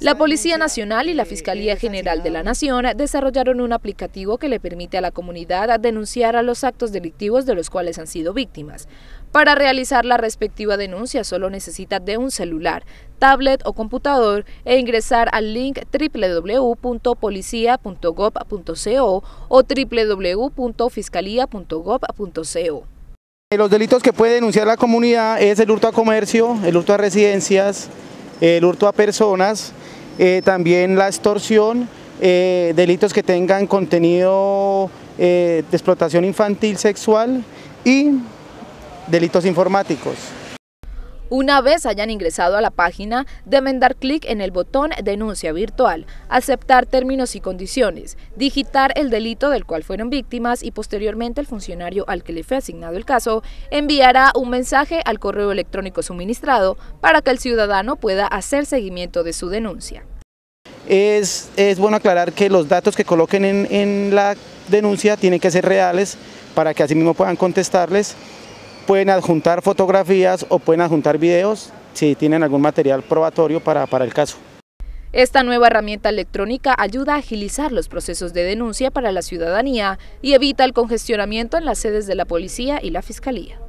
La Policía Nacional y la Fiscalía General de la Nación desarrollaron un aplicativo que le permite a la comunidad denunciar a los actos delictivos de los cuales han sido víctimas. Para realizar la respectiva denuncia solo necesita de un celular, tablet o computador e ingresar al link www.policia.gov.co o www.fiscalia.gov.co. Eh, los delitos que puede denunciar la comunidad es el hurto a comercio, el hurto a residencias, el hurto a personas, eh, también la extorsión, eh, delitos que tengan contenido eh, de explotación infantil sexual y delitos informáticos. Una vez hayan ingresado a la página, deben dar clic en el botón Denuncia virtual, aceptar términos y condiciones, digitar el delito del cual fueron víctimas y posteriormente el funcionario al que le fue asignado el caso enviará un mensaje al correo electrónico suministrado para que el ciudadano pueda hacer seguimiento de su denuncia. Es, bueno aclarar que los datos que coloquen en, en la denuncia tienen que ser reales para que así mismo puedan contestarles pueden adjuntar fotografías o pueden adjuntar videos si tienen algún material probatorio para, para el caso. Esta nueva herramienta electrónica ayuda a agilizar los procesos de denuncia para la ciudadanía y evita el congestionamiento en las sedes de la policía y la fiscalía.